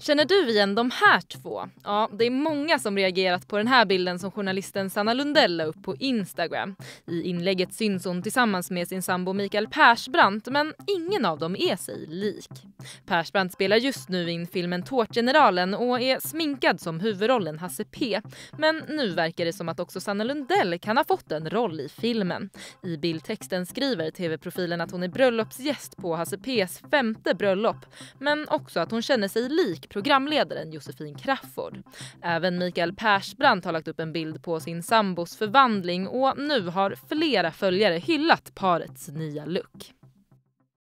Känner du igen de här två? Ja, det är många som reagerat på den här bilden som journalisten Sanna Lundell la upp på Instagram. I inlägget syns hon tillsammans med sin sambo Mikael Persbrandt men ingen av dem är sig lik. Persbrandt spelar just nu in filmen Tårtgeneralen och är sminkad som huvudrollen Hasse P. Men nu verkar det som att också Sanna Lundell kan ha fått en roll i filmen. I bildtexten skriver tv-profilen att hon är bröllopsgäst på Hasse Ps femte bröllop men också att hon känner sig lik programledaren Josefin Crafoord. Även Mikael Persbrandt har lagt upp en bild på sin sambos förvandling och nu har flera följare hyllat parets nya look.